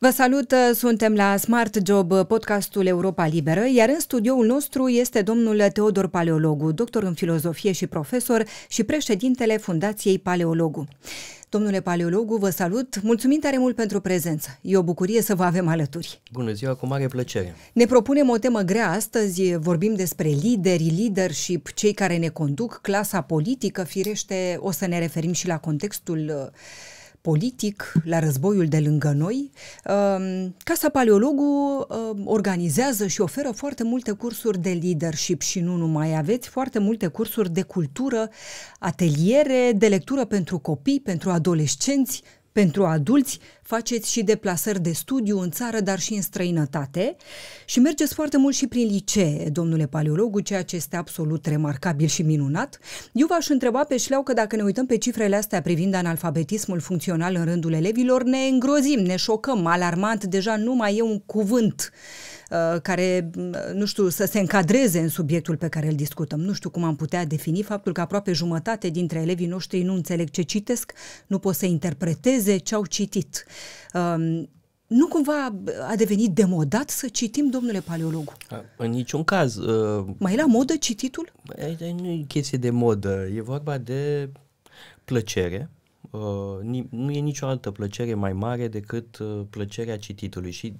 Vă salut, ă, suntem la Smart Job, ă, podcastul Europa Liberă, iar în studioul nostru este domnul Teodor Paleologu, doctor în filozofie și profesor și președintele Fundației Paleologu. Domnule Paleologu, vă salut, mulțumim tare mult pentru prezență. E o bucurie să vă avem alături. Bună ziua, cu mare plăcere. Ne propunem o temă grea astăzi, vorbim despre lideri, leadership, cei care ne conduc, clasa politică, firește o să ne referim și la contextul uh, politic la războiul de lângă noi, um, Casa Paleologu um, organizează și oferă foarte multe cursuri de leadership și nu numai. Aveți foarte multe cursuri de cultură, ateliere de lectură pentru copii, pentru adolescenți, pentru adulți, faceți și deplasări de studiu în țară, dar și în străinătate și mergeți foarte mult și prin licee, domnule paleologu, ceea ce este absolut remarcabil și minunat. Eu v-aș întreba pe șleau că dacă ne uităm pe cifrele astea privind analfabetismul funcțional în rândul elevilor, ne îngrozim, ne șocăm, alarmant, deja nu mai e un cuvânt uh, care, uh, nu știu, să se încadreze în subiectul pe care îl discutăm. Nu știu cum am putea defini faptul că aproape jumătate dintre elevii noștri nu înțeleg ce citesc, nu pot să interpreteze ce au citit. Um, nu cumva a devenit demodat să citim, domnule paleologu? În niciun caz. Uh, Mai e la modă cititul? Nu e chestie de modă, e vorba de plăcere. Uh, ni, nu e nicio altă plăcere mai mare decât uh, plăcerea cititului și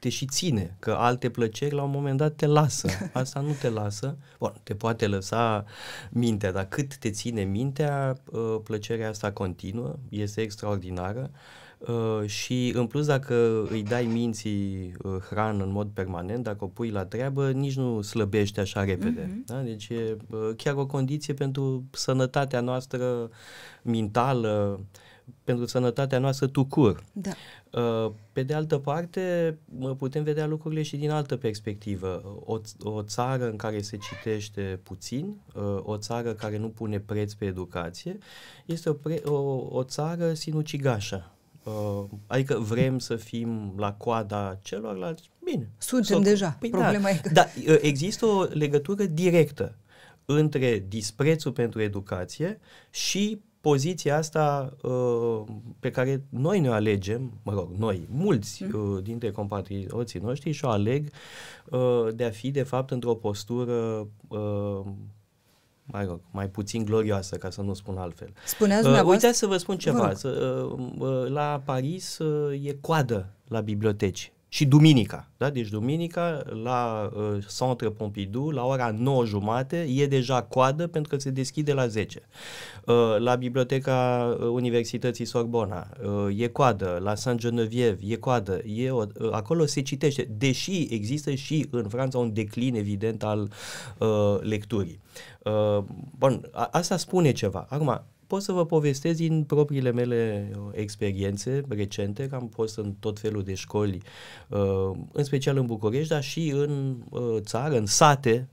te și ține, că alte plăceri la un moment dat te lasă. Asta nu te lasă. Bun, te poate lăsa mintea, dar cât te ține mintea, uh, plăcerea asta continuă, este extraordinară. Uh, Uh, și în plus dacă îi dai minții uh, hran în mod permanent, dacă o pui la treabă, nici nu slăbește așa repede. Uh-huh. Da? Deci e uh, chiar o condiție pentru sănătatea noastră mentală, pentru sănătatea noastră tucur. Da. Uh, pe de altă parte, putem vedea lucrurile și din altă perspectivă. O, o țară în care se citește puțin, uh, o țară care nu pune preț pe educație, este o, pre, o, o țară sinucigașă uh, adică vrem să fim la coada celorlalți, bine. Suntem s-o, deja, păi da. problema da, e că... Da, există o legătură directă între disprețul pentru educație și poziția asta uh, pe care noi ne alegem, mă rog, noi, mulți mhm. uh, dintre compatrioții noștri și-o aleg uh, de a fi, de fapt, într-o postură uh, mai, mai puțin glorioasă, ca să nu spun altfel. Spuneați uh, Uitați să vă spun ceva. Vă să, uh, la Paris uh, e coadă la biblioteci și duminica. Da? Deci duminica la uh, Centre Pompidou, la ora 9 jumate, e deja coadă pentru că se deschide la 10. Uh, la Biblioteca uh, Universității Sorbona uh, e coadă, la saint Genevieve e coadă, e o, uh, acolo se citește, deși există și în Franța un declin evident al uh, lecturii. Uh, bun, a, asta spune ceva. Acum, pot să vă povestesc din propriile mele uh, experiențe recente, că am fost în tot felul de școli, uh, în special în București, dar și în uh, țară, în sate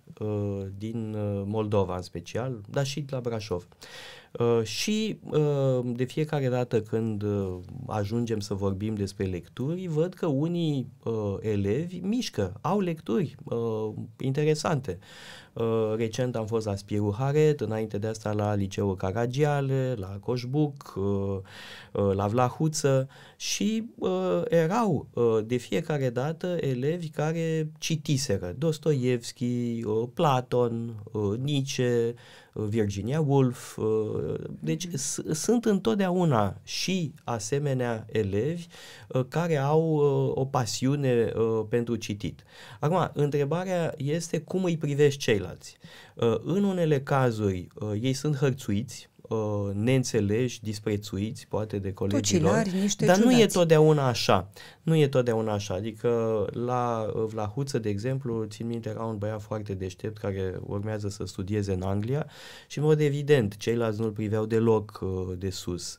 din Moldova în special, dar și la Brașov. și de fiecare dată când ajungem să vorbim despre lecturi, văd că unii elevi mișcă, au lecturi interesante. Uh, recent am fost la Spiru Haret, înainte de asta la Liceul Caragiale, la Coșbuc, uh, uh, la Vlahuță și erau de fiecare dată elevi care citiseră Dostoevski, Platon, Nietzsche, Virginia Woolf. Deci mhm. s- sunt întotdeauna și asemenea elevi care au o pasiune pentru citit. Acum, întrebarea este cum îi privești ceilalți ceilalți. Uh, în unele cazuri, uh, ei sunt hărțuiți, uh, neînțeleși, disprețuiți, poate de colegii lor, niște dar ciudați. nu e totdeauna așa. Nu e totdeauna așa. Adică la Vlahuță, de exemplu, țin minte, era un băiat foarte deștept care urmează să studieze în Anglia și, în mod evident, ceilalți nu-l priveau deloc de sus.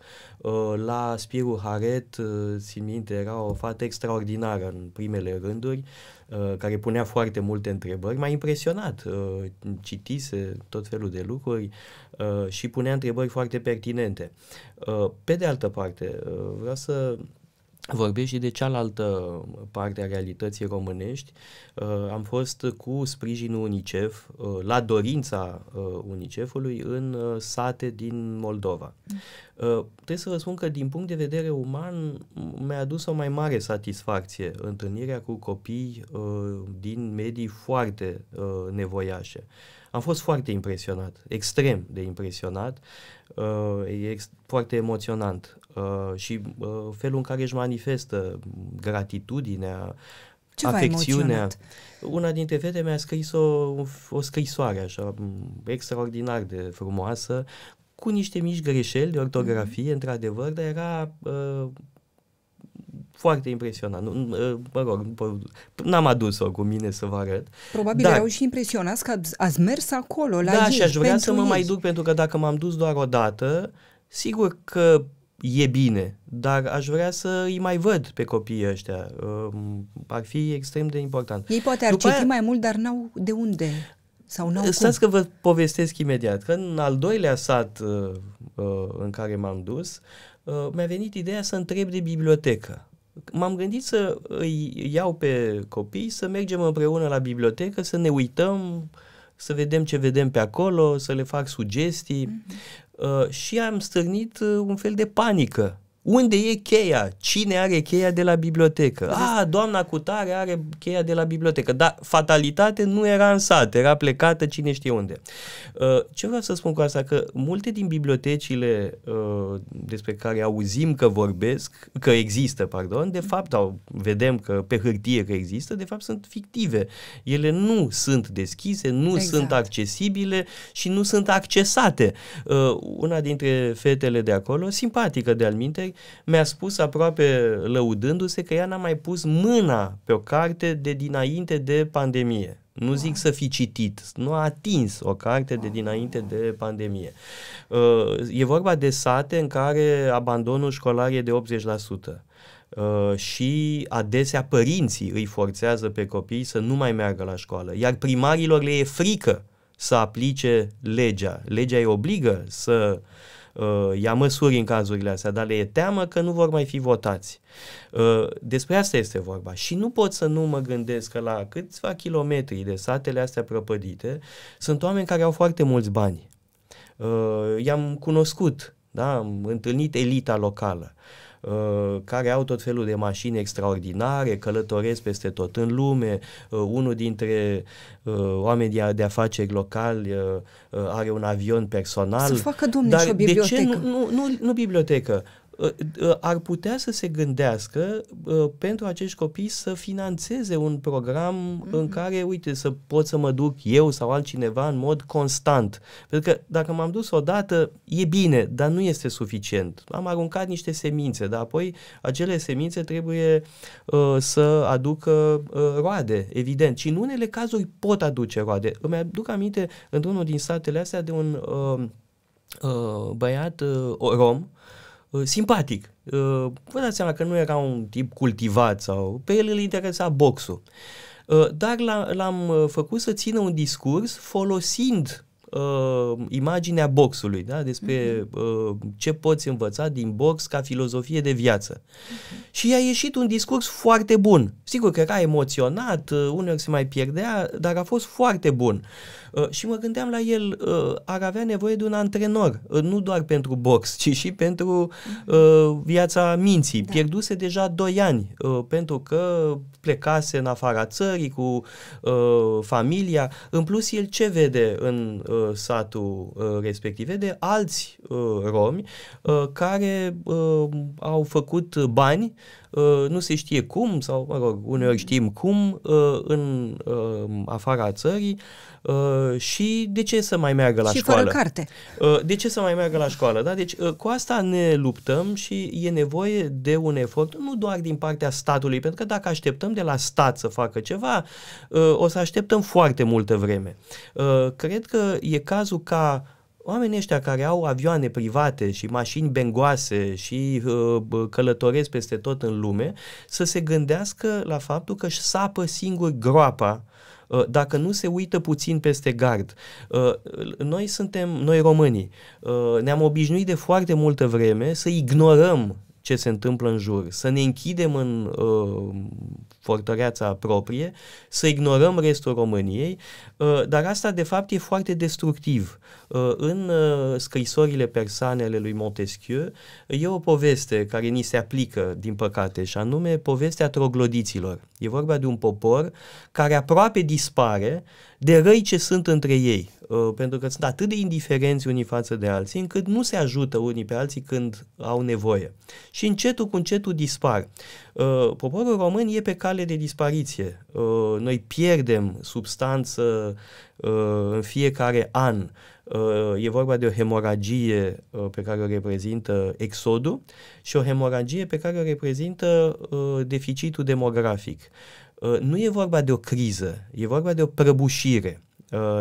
La Spirul Haret, țin minte, era o fată extraordinară în primele rânduri, Uh, care punea foarte multe întrebări, m-a impresionat. Uh, citise tot felul de lucruri uh, și punea întrebări foarte pertinente. Pe de altă parte, vreau să Vorbesc și de cealaltă parte a realității românești. Uh, am fost cu sprijinul UNICEF, uh, la dorința uh, UNICEF-ului, în uh, sate din Moldova. Mm. Uh, trebuie să vă spun că, din punct de vedere uman, mi-a adus o mai mare satisfacție întâlnirea cu copii uh, din medii foarte uh, nevoiașe. Uh, am fost foarte impresionat, extrem de impresionat. Uh, e ex- foarte emoționant uh, și uh, felul în care își manifestă gratitudinea, ce afecțiunea. Una dintre fete mi-a scris o, o scrisoare așa extraordinar de frumoasă cu niște mici greșeli de ortografie, mm-hmm. într-adevăr, dar era uh, foarte impresionat. Nu, mă rog, n-am adus-o cu mine să vă arăt. Probabil dar, erau și impresionați că ați mers acolo, la Da, ei, și aș vrea să mă ei. mai duc, pentru că dacă m-am dus doar o dată, sigur că e bine, dar aș vrea să îi mai văd pe copiii ăștia. Um, ar fi extrem de important. Ei poate ar citi mai mult, dar n-au de unde. Sau Stați cum. că vă povestesc imediat că în al doilea sat uh, uh, în care m-am dus, uh, mi-a venit ideea să întreb de bibliotecă m-am gândit să îi iau pe copii, să mergem împreună la bibliotecă, să ne uităm, să vedem ce vedem pe acolo, să le fac sugestii. Mm-hmm. Uh, și am stârnit uh, un fel de panică unde e cheia? Cine are cheia de la bibliotecă? A, ah, doamna Cutare are cheia de la bibliotecă. Dar fatalitate nu era în sat, era plecată cine știe unde. Uh, ce vreau să spun cu asta? Că multe din bibliotecile uh, despre care auzim că vorbesc, că există, pardon, de mm-hmm. fapt, au, vedem că pe hârtie că există, de fapt sunt fictive. Ele nu sunt deschise, nu exact. sunt accesibile și nu sunt accesate. Uh, una dintre fetele de acolo, simpatică de-al minte, mi-a spus aproape lăudându-se că ea n-a mai pus mâna pe o carte de dinainte de pandemie. Nu zic să fi citit, nu a atins o carte de dinainte de pandemie. Uh, e vorba de sate în care abandonul școlar e de 80%. Uh, și adesea părinții îi forțează pe copii să nu mai meargă la școală, iar primarilor le e frică să aplice legea. Legea îi obligă să uh, Uh, ia măsuri în cazurile astea, dar le e teamă că nu vor mai fi votați. Uh, despre asta este vorba. Și nu pot să nu mă gândesc că la câțiva kilometri de satele astea prăpădite sunt oameni care au foarte mulți bani. Uh, i-am cunoscut, da? am întâlnit elita locală. Uh, Uh, care au tot felul de mașini extraordinare, călătoresc peste tot în lume. Uh, unul dintre uh, oamenii de afaceri locali are un avion personal. Să facă, domnule, dar și o bibliotecă. De ce nu, nu, nu, nu bibliotecă? Ă, ă, ar putea să se gândească ă, pentru acești copii să financeze un program mm-hmm. în mhm. care, uite, să pot să mă duc eu sau altcineva în mod constant. Pentru că dacă m-am dus odată, e bine, dar nu este suficient. Am aruncat niște semințe, dar apoi acele semințe trebuie uh, să aducă uh, roade, evident. Și în unele cazuri pot aduce roade. Îmi aduc aminte într-unul din satele astea de un uh, uh, băiat uh, rom uh, Uh, simpatic. Uh, vă dați seama că nu era un tip cultivat sau pe el îl interesa boxul. Uh, dar l-am făcut să țină un discurs folosind uh, imaginea boxului, da? despre mhm. uh, ce poți învăța din box ca filozofie de viață. Uh-huh. Și a ieșit un discurs foarte bun. Sigur că era emoționat, uh, uneori se mai pierdea, dar a fost foarte bun. Uh, și mă gândeam la el, uh, ar avea nevoie de un antrenor, uh, nu doar pentru box, ci și pentru mhm. uh, viața minții. Da. Pierduse deja 2 ani uh, pentru că plecase în afara țării cu uh, familia. În plus, el ce vede în uh, uh, satul uh, respective de alți uh, romi uh, care uh, au făcut bani, uh, nu se știe cum, sau, mă rog, uneori știm cum, uh, în uh, afara țării, uh, Uh, și de ce să mai meargă la și școală? fără carte. Uh, de ce să mai meargă la școală? Da? Deci uh, cu asta ne luptăm și e nevoie de un efort, nu doar din partea statului, pentru că dacă așteptăm de la stat să facă ceva, uh, o să așteptăm foarte multă vreme. Uh, cred că e cazul ca oamenii ăștia care au avioane private și mașini bengoase și uh, călătoresc peste tot în lume, să se gândească la faptul că își sapă singur groapa uh, Uh, dacă nu se uită puțin peste gard. Uh, noi suntem, noi românii, uh, ne-am obișnuit de foarte multă vreme să ignorăm ce se întâmplă în jur, să ne închidem în uh, fortăreața proprie, să ignorăm restul României, uh, dar asta de fapt e foarte destructiv. Uh, în uh, scrisorile persanele lui Montesquieu e o poveste care ni se aplică, din păcate, și anume povestea troglodiților. E vorba de un popor care aproape dispare de răi ce sunt între ei, pentru că sunt atât de indiferenți unii față de alții, încât nu se ajută unii pe alții când au nevoie. Și încetul cu încetul dispar. Poporul român e pe care cale de dispariție. Uh, noi pierdem substanță uh, în fiecare an. Uh, e vorba de o hemoragie pe care o reprezintă exodul și o hemoragie pe care o reprezintă deficitul demografic. Nu e vorba de o criză, e vorba de o prăbușire.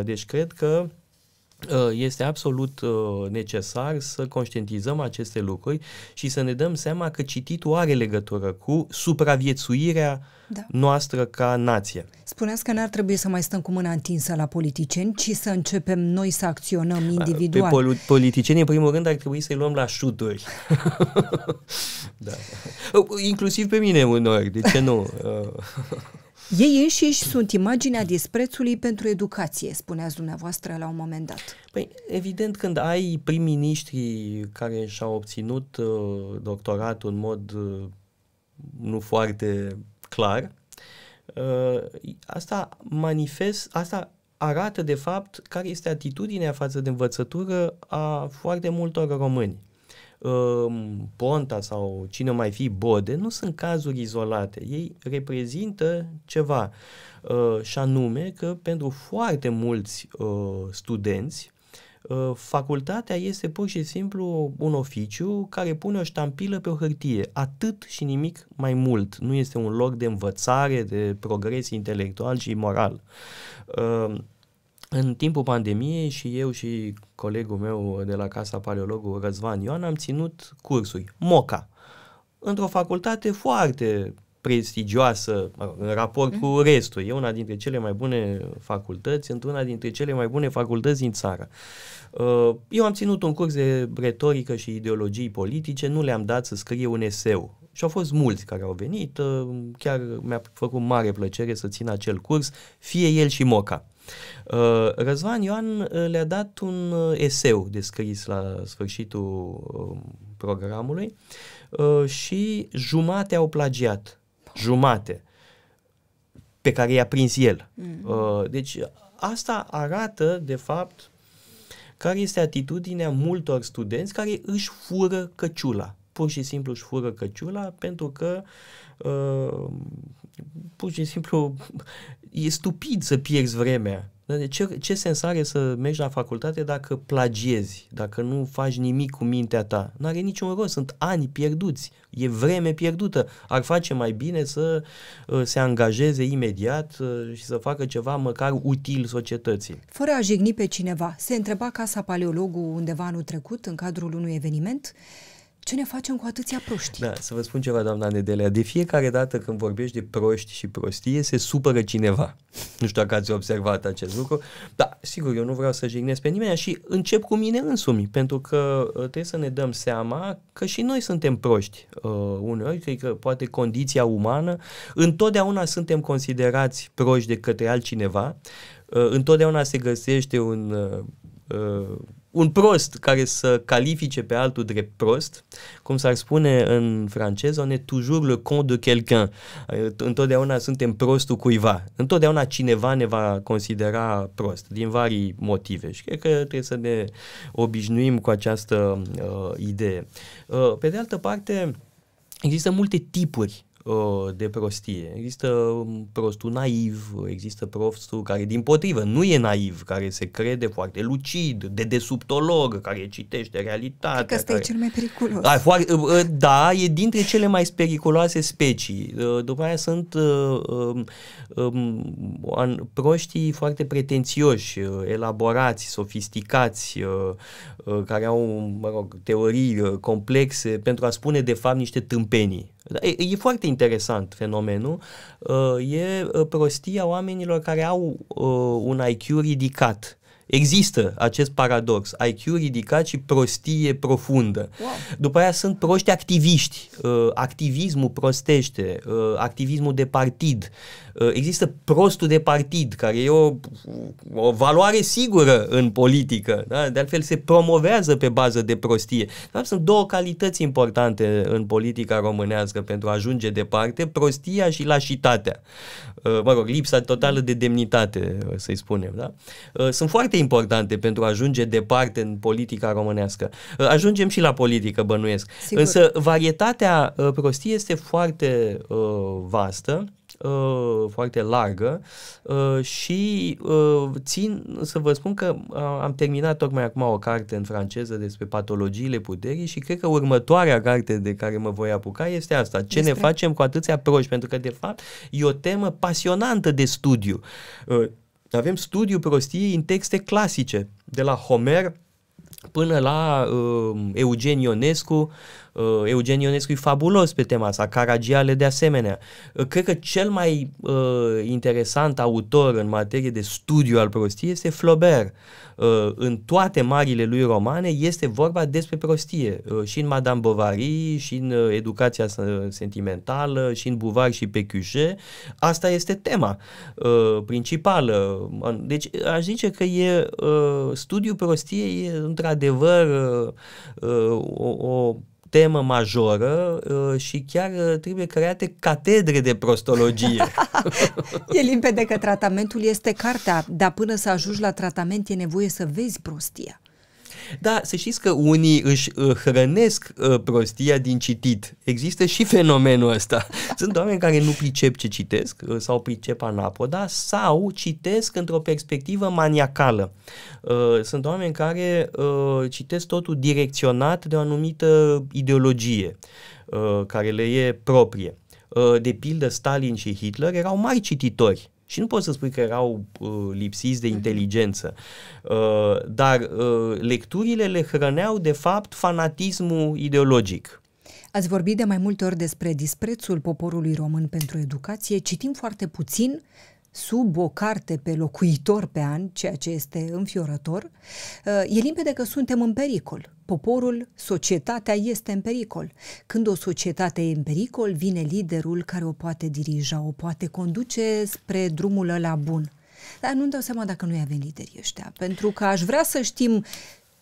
Deci cred că Uh, este absolut uh, necesar să conștientizăm aceste lucruri și să ne dăm seama că cititul are legătură cu supraviețuirea da. noastră ca nație. Spuneați că n-ar trebui să mai stăm cu mâna întinsă la politicieni, ci să începem noi să acționăm individual. Pe politicieni, în primul rând, ar trebui să-i luăm la șuturi. da. Uh, inclusiv pe mine uneori, de ce nu? Ei înșiși sunt imaginea disprețului pentru educație, spuneați dumneavoastră la un moment dat. Păi, evident, când ai prim-ministri care și-au obținut uh, doctoratul în mod uh, nu foarte clar, uh, asta manifest, asta arată, de fapt, care este atitudinea față de învățătură a foarte multor români. Ponta sau cine mai fi, Bode, nu sunt cazuri izolate. Ei reprezintă ceva ă, și anume că pentru foarte mulți ă, studenți ă, facultatea este pur și simplu un oficiu care pune o ștampilă pe o hârtie, atât și nimic mai mult. Nu este un loc de învățare, de progres intelectual și moral în timpul pandemiei și eu și colegul meu de la Casa Paleologul Răzvan Ioan am ținut cursuri, MOCA, într-o facultate foarte prestigioasă în raport cu mhm. restul. E una dintre cele mai bune facultăți, într-una dintre cele mai bune facultăți din țară. Uh, eu am ținut un curs de retorică și ideologii politice, nu le-am dat să scrie un eseu. Și au fost mulți care au venit, uh, chiar mi-a făcut mare plăcere să țin acel curs, fie el și Moca. Uh, Răzvan Ioan uh, le-a dat un uh, eseu de scris la sfârșitul um, programului și jumate au plagiat. Jumate pe care i-a prins el. Mm. Deci asta arată, de fapt, care este atitudinea multor studenți care își fură căciula. Pur și simplu își fură căciula pentru că uh, pur și simplu e stupid să pierzi vremea. ce, ce sens are să mergi la facultate dacă plagiezi, dacă nu faci nimic cu mintea ta? Nu are niciun rost, sunt ani pierduți, e vreme pierdută. Ar face mai bine să uh, se angajeze imediat uh, și să facă ceva măcar util societății. Fără a jigni pe cineva, se întreba Casa Paleologul undeva anul trecut, în cadrul unui eveniment, ce ne facem cu atâția proști? Da, să vă spun ceva, doamna Nedelea. De fiecare dată când vorbești de proști și prostie, se supără cineva. Nu știu dacă ați observat acest lucru. Da, sigur, eu nu vreau să jignesc pe nimeni și încep cu mine însumi, pentru că uh, trebuie să ne dăm seama că și noi suntem proști uh, uneori. Cred că poate condiția umană, întotdeauna suntem considerați proști de către altcineva. Uh, întotdeauna se găsește un... uh, uh un prost care să califice pe altul drept prost, cum s-ar spune în franceză, on est toujours le con de quelqu'un. Întotdeauna suntem prostul cuiva. Întotdeauna cineva ne va considera prost, din vari motive. Și cred că trebuie să ne obișnuim cu această uh, idee. Uh, pe de altă parte, există multe tipuri Uh, de prostie. Există um, prostul naiv, există prostul care, din potrivă, nu e naiv, care se crede foarte lucid, de desubtolog, care citește realitatea. Cred că ăsta care... e cel mai periculos. Da, foarte, uh, uh, da, e dintre cele mai periculoase specii. După aia sunt um, um, proștii foarte pretențioși, elaborați, sofisticați, care au, mă rog, teorii complexe pentru a spune, de fapt, niște tâmpenii. Da, e, e foarte interesant fenomenul. Uh, e uh, prostia oamenilor care au uh, un IQ ridicat Există acest paradox, IQ ridicat și prostie profundă. Wow. După aia sunt proști activiști, uh, activismul prostește, uh, activismul de partid. Uh, există prostul de partid, care e o, o valoare sigură în politică, da? de altfel se promovează pe bază de prostie. Dar sunt două calități importante în politica românească pentru a ajunge departe, prostia și lașitatea. Mă rog, lipsa totală de demnitate, să-i spunem. Da? Sunt foarte importante pentru a ajunge departe în politica românească. Ajungem și la politică, bănuiesc. Sigur. Însă varietatea uh, prostiei este foarte uh, vastă uh, foarte largă uh, și țin să vă spun că am terminat tocmai acum o carte în franceză despre patologiile puterii și cred că următoarea carte de care mă voi apuca este asta. Ce despre... ne facem cu atâția proști? Pentru că, de fapt, e o temă pasionantă de studiu avem studiu prostiei în texte clasice, de la Homer până la uh, Eugen Ionescu, Uh, Eugen Ionescu e fabulos pe tema asta, Caragiale de asemenea. Uh, cred că cel mai uh, interesant autor în materie de studiu al prostiei este Flaubert. În toate marile lui romane este vorba despre prostie. Și în Madame Bovary, și în Educația sentimentală, și în Buvar și pe Cuchet. Asta este tema principală. Deci aș zice că e studiul prostiei e într-adevăr o, o temă majoră uh, și chiar uh, trebuie create catedre de prostologie. e limpede că tratamentul este cartea, dar până să ajungi la tratament e nevoie să vezi prostia. Da, să știți că unii își uh, hrănesc uh, prostia din citit. Există și fenomenul ăsta. Sunt oameni care nu pricep ce citesc uh, sau pricep anapoda sau citesc într-o perspectivă maniacală. Sunt oameni care citesc totul direcționat de o anumită ideologie care le e proprie. De pildă, Stalin și Hitler erau mari cititori și nu poți să spui că erau uh, lipsiți de mhm. inteligență. Uh, dar uh, lecturile le hrăneau, de fapt, fanatismul ideologic. Ați vorbit de mai multe ori despre disprețul poporului român pentru educație. Citim foarte puțin sub o carte pe locuitor pe an, ceea ce este înfiorător, uh, e limpede că suntem în pericol. Poporul, societatea este în pericol. Când o societate e în pericol, vine liderul care o poate dirija, o poate conduce spre drumul la bun. Dar nu-mi dau seama dacă noi avem lideri ăștia, pentru că aș vrea să știm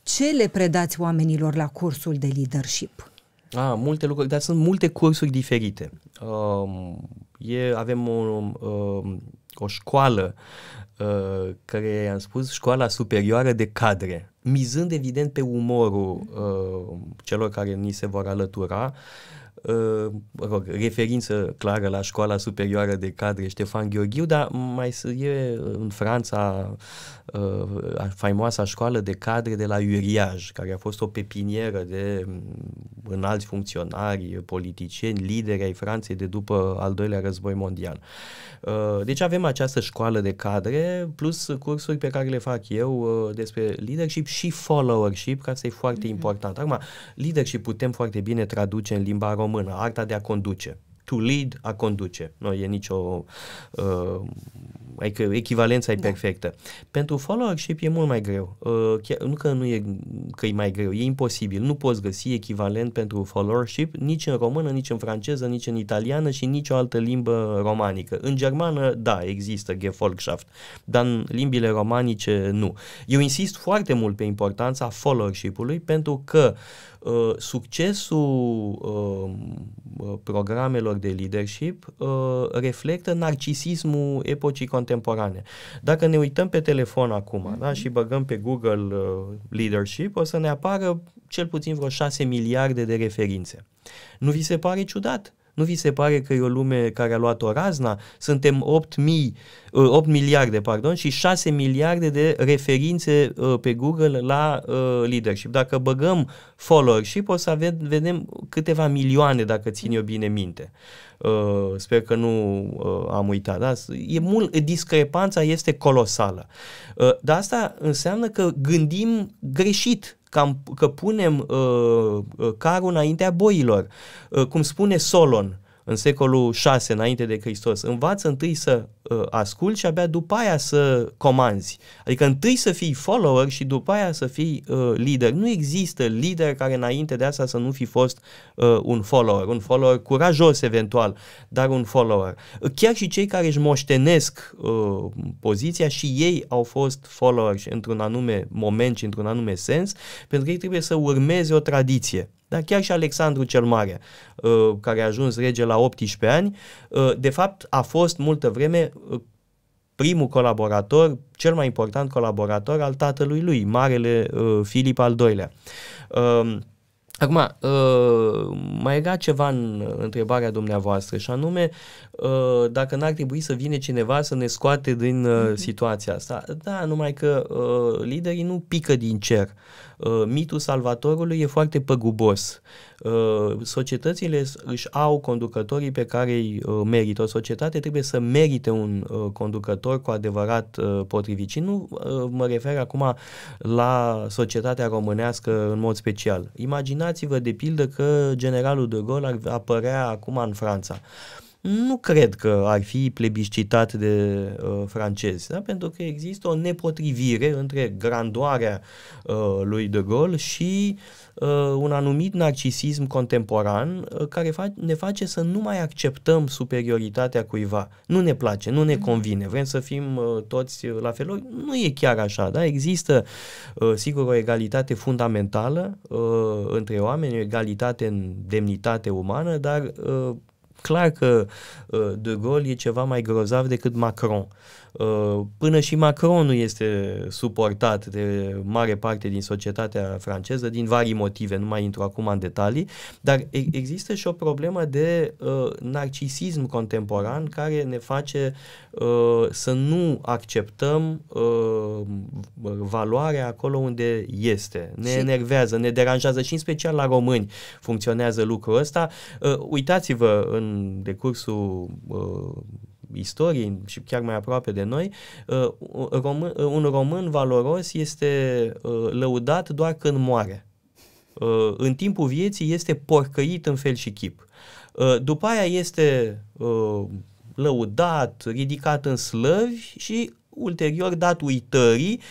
ce le predați oamenilor la cursul de leadership. A, multe lucruri, dar sunt multe cursuri diferite. Um, e, avem o, um, o școală uh, care i-am spus școala superioară de cadre, mizând evident pe umorul uh, celor care ni se vor alătura, uh, rog, referință clară la școala superioară de cadre Ștefan Gheorghiu, dar mai e în Franța uh, faimoasa școală de cadre de la Iuriaj, care a fost o pepinieră de mm, înalți funcționari, politicieni, lideri ai Franței de după al doilea război mondial. Uh, deci avem această școală de cadre, plus cursuri pe care le fac eu uh, despre leadership și followership, care e foarte mm-hmm. important. Acum, leadership putem foarte bine traduce în limba română română, acta de a conduce. To lead, a conduce. Nu e nicio... Uh, adică echivalența e da. perfectă. Pentru followership e mult mai greu. Uh, chiar, nu că nu e, că e mai greu, e imposibil. Nu poți găsi echivalent pentru followership nici în română, nici în franceză, nici în italiană și nici o altă limbă romanică. În germană, da, există Gefolgschaft, dar în limbile romanice nu. Eu insist foarte mult pe importanța followership-ului pentru că Uh, succesul um, uh, programelor de leadership uh, reflectă narcisismul epocii contemporane. Dacă ne uităm pe telefon acum mm-hmm. da, și băgăm pe Google uh, leadership, o să ne apară cel puțin vreo 6 miliarde de referințe. Nu vi se pare ciudat? Nu vi se pare că e o lume care a luat o razna? Suntem 8000 8 uh, miliarde, pardon, și 6 miliarde de referințe uh, pe Google la uh, leadership. Dacă băgăm followership, o să avem, vedem câteva milioane, dacă țin eu bine minte. Sper că nu am uitat, da? E mult, discrepanța este colosală. Dar asta înseamnă că gândim greșit că punem carul înaintea boilor. Cum spune Solon, în secolul 6 înainte de Hristos. Învață întâi să uh, asculți și abia după aia să comanzi. Adică întâi să fii follower și după aia să fii uh, lider. Nu există lider care înainte de asta să nu fi fost uh, un follower, un follower curajos eventual, dar un follower. Chiar și cei care își moștenesc uh, poziția și ei au fost followers într-un anume moment și într-un anume sens, pentru că ei trebuie să urmeze o tradiție. Dar chiar și Alexandru cel Mare, uh, care a ajuns rege la 18 ani, uh, de fapt a fost multă vreme uh, primul colaborator, cel mai important colaborator al tatălui lui, Marele Filip al II-lea. Um, Acum, ă, mai era ceva în întrebarea dumneavoastră și anume ă, dacă n-ar trebui să vine cineva să ne scoate din ă, mhm. situația asta. Da, numai că liderii nu pică din cer. Mitul salvatorului e foarte păgubos. Uh, societățile își au conducătorii pe care îi uh, merită. O societate trebuie să merite un uh, conducător cu adevărat potrivit. Și nu mă refer acum la societatea românească în mod special. Imaginați-vă, de pildă, că generalul de Gaulle ar apărea acum în Franța nu cred că ar fi plebiscitat de uh, francezi, da? pentru că există o nepotrivire între grandoarea uh, lui de Gaulle și uh, Uh, un anumit narcisism contemporan uh, care ne face să nu mai acceptăm superioritatea cuiva. Nu ne place, nu ne mhm. convine, vrem să fim uh, toți la fel. Nu e chiar așa, da? Există, sigur, o egalitate fundamentală între oameni, o egalitate în demnitate umană, dar clar că De Gaulle e ceva mai grozav decât Macron. Uh, până și Macron nu este suportat de mare parte din societatea franceză, din vari motive, nu mai intru acum în detalii, dar există și o problemă de uh, narcisism contemporan care ne face uh, să nu acceptăm uh, valoarea acolo unde este. Ne și... enervează, ne deranjează și în special la români funcționează lucrul ăsta. Uh, uitați-vă în decursul uh, istoriei și chiar mai aproape de noi, uh, uh, un român valoros este uh, lăudat doar când moare. În timpul vieții este porcăit în fel și chip. După aia este lăudat, ridicat în slăvi și ulterior dat uitării,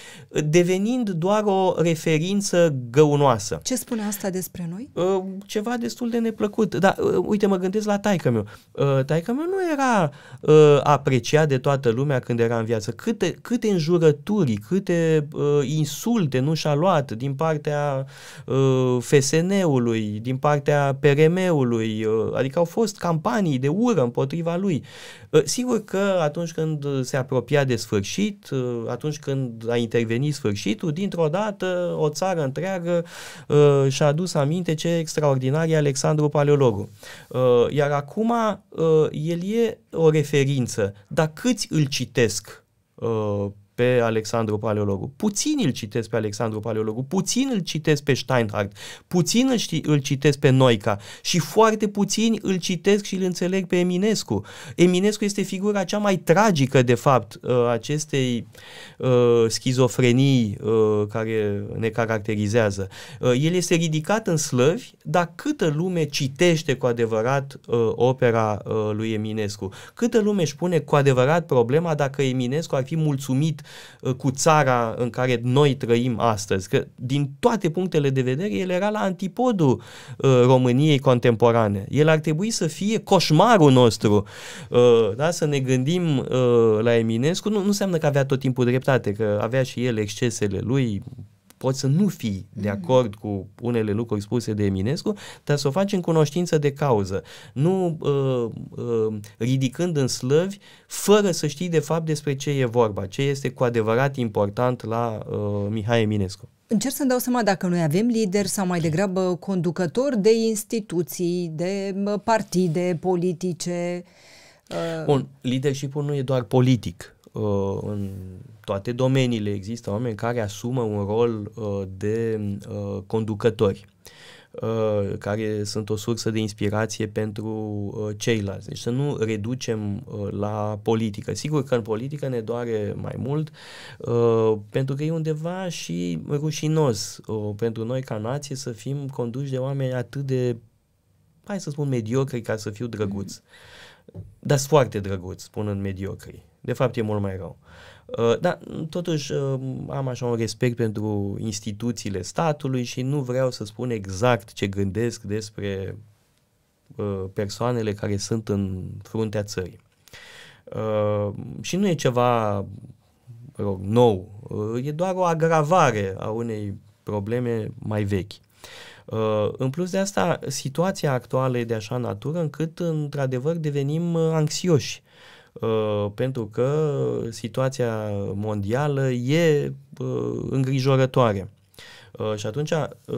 devenind doar o referință găunoasă. Ce spune asta despre noi? Uh, ceva destul de neplăcut. Da, uh, uite, mă gândesc la taică meu. Uh, taică meu nu era apreciat de toată lumea când era în viață. Câte, câte înjurături, câte insulte nu și-a luat din partea FSN-ului, din partea PRM-ului, adică au fost campanii de ură împotriva lui. Ă, sigur că atunci când se apropia de sfârșit, ă, atunci când a intervenit sfârșitul, dintr-o dată o țară întreagă uh, și-a adus aminte ce extraordinar e Alexandru Paleologu. Uh, iar acum uh, el e o referință, dar câți îl citesc pe Alexandru Paleologu, puțin îl citesc pe Alexandru Paleologu, puțin îl citesc pe Steinhardt, puțin îl, îl citesc pe Noica și foarte puțin îl citesc și îl înțeleg pe Eminescu. Eminescu este figura cea mai tragică, de fapt, uh, acestei uh, schizofrenii uh, care ne caracterizează. Uh, el este ridicat în slăvi, dar câtă lume citește cu adevărat uh, opera uh, lui Eminescu? Câtă lume își pune cu adevărat problema dacă Eminescu ar fi mulțumit Uh, cu țara în care noi trăim astăzi, că din toate punctele de vedere el era la antipodul uh, României contemporane. El ar trebui să fie coșmarul nostru. Uh, da? Să ne gândim la Eminescu, nu, nu înseamnă că avea tot timpul dreptate, că avea și el excesele lui, poți să nu fii de mhm. acord cu unele lucruri spuse de Eminescu, dar să o faci în cunoștință de cauză, nu uh, uh, ridicând în slăvi fără să știi de fapt despre ce e vorba, ce este cu adevărat important la uh, Mihai Eminescu. Încerc să-mi dau seama dacă noi avem lideri sau mai degrabă conducători de instituții, de partide politice. Uh... Bun, leadership-ul nu e doar politic. Uh, în toate domeniile există oameni care asumă un rol uh, de uh, conducători, uh, care sunt o sursă de inspirație pentru uh, ceilalți. Deci să nu reducem uh, la politică. Sigur că în politică ne doare mai mult, uh, pentru că e undeva și rușinos uh, pentru noi ca nație să fim conduși de oameni atât de, hai să spun, mediocri ca să fiu drăguți. Mm-hmm. Dar foarte drăguți, spunând mediocri. De fapt, e mult mai rău. Uh, Uh, dar totuși uh, am așa un respect pentru instituțiile statului și nu vreau să spun exact ce gândesc despre uh, persoanele care sunt în fruntea țării. Și nu e ceva rog, nou, e doar o agravare a unei probleme mai vechi. În plus de asta, situația actuală e de așa natură încât, într-adevăr, devenim anxioși. Uh, Uh, pentru că situația mondială e uh, îngrijorătoare. Uh, și atunci,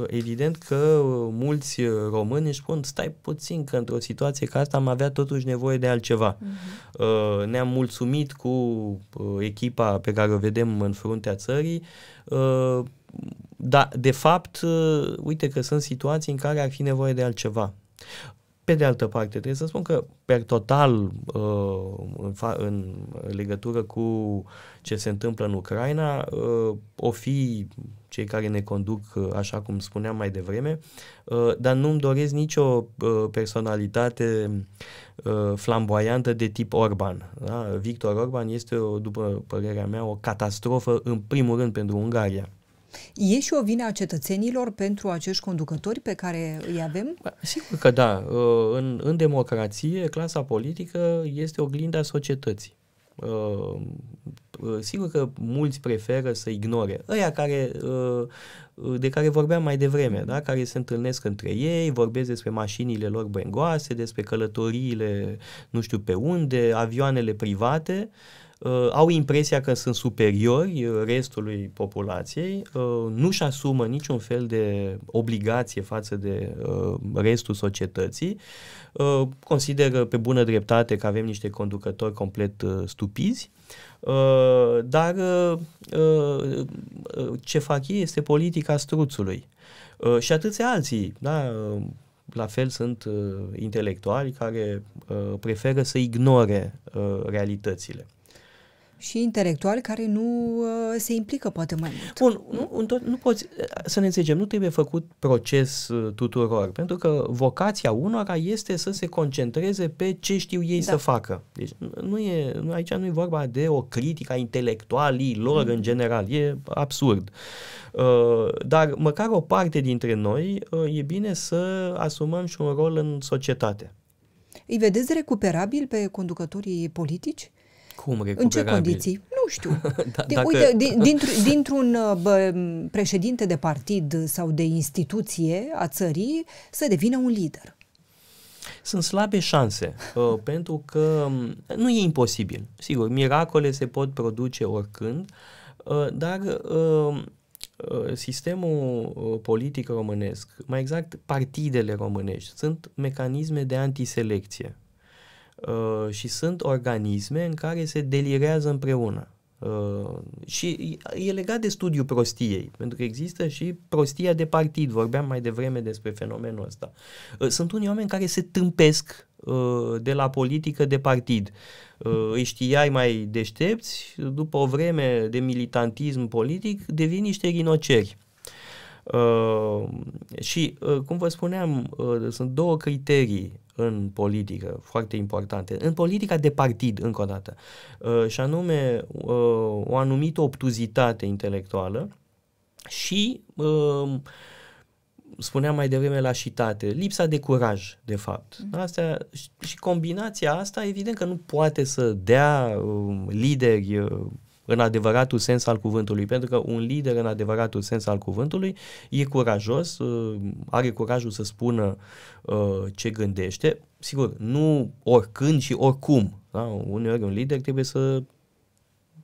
evident că mulți români își spun, stai puțin că într-o situație ca asta am avea totuși nevoie de altceva. Uh-huh. Ne-am mulțumit cu echipa pe care o vedem în fruntea țării, dar de fapt, uite că sunt situații în care ar fi nevoie de altceva. Pe de altă parte, trebuie să spun că, per total, uh, în, în legătură cu ce se întâmplă în Ucraina, uh, o fi cei care ne conduc, uh, așa cum spuneam mai devreme, dar nu-mi doresc nicio personalitate flamboiantă de tip Orban. Da? Victor Orban este, după părerea mea, o catastrofă, în primul rând, pentru Ungaria E și o vină a cetățenilor pentru acești conducători pe care îi avem? Sigur că da. Uh, în, în democrație, clasa politică este oglinda societății. Uh, uh, sigur că mulți preferă să ignore. Ăia care, uh, de care vorbeam mai devreme, da? care se întâlnesc între ei, vorbesc despre mașinile lor bengoase, despre călătoriile nu știu pe unde, avioanele private, uh, uh, au impresia că sunt superiori uh, restului populației, uh, nu-și asumă niciun fel de obligație față de uh, restul societății, uh, consideră pe bună dreptate că avem niște conducători complet uh, stupizi, uh, dar uh, uh, ce fac ei este politica struțului. Uh, și atâția alții, da, uh, la fel sunt uh, intelectuali care uh, preferă să ignore uh, realitățile și intelectuali care nu uh, se implică poate mai mult. Bun, nu, nu, tot, nu poți uh, să ne înțelegem, nu trebuie făcut proces uh, tuturor, pentru că vocația unora este să se concentreze pe ce știu ei da. să facă. Deci nu e, nu, aici nu e vorba de o critică a intelectualilor mm. în general, e absurd. Uh, dar măcar o parte dintre noi uh, e bine să asumăm și un rol în societate. Îi vedeți recuperabil pe conducătorii politici? cum e În ce condiții? Nu știu. da, de, dacă... Uite, dintr- dintr-un bă, președinte de partid sau de instituție a țării să devină un lider. Sunt slabe șanse, pentru că nu e imposibil. Sigur, miracole se pot produce oricând, dar sistemul politic românesc, mai exact partidele românești, sunt mecanisme de antiselecție. Uh, și sunt organisme în care se delirează împreună. Uh, și e legat de studiul prostiei, pentru că există și prostia de partid, vorbeam mai devreme despre fenomenul ăsta. Uh, sunt unii oameni care se tâmpesc uh, de la politică de partid. Uh, îi știai mai deștepți, după o vreme de militantism politic, devin niște rinoceri Uh, și, uh, cum vă spuneam, uh, sunt două criterii în politică foarte importante, în politica de partid, încă o dată, uh, și anume uh, o anumită obtuzitate intelectuală și, spuneam mai devreme, lașitate, lipsa de curaj, de fapt. Mm. Astea, și combinația asta, evident că nu poate să dea lideri în adevăratul sens al cuvântului, pentru că un lider în adevăratul sens al cuvântului e curajos, uh, are curajul să spună uh, ce gândește, sigur, nu oricând și oricum. Da? Uneori un lider trebuie să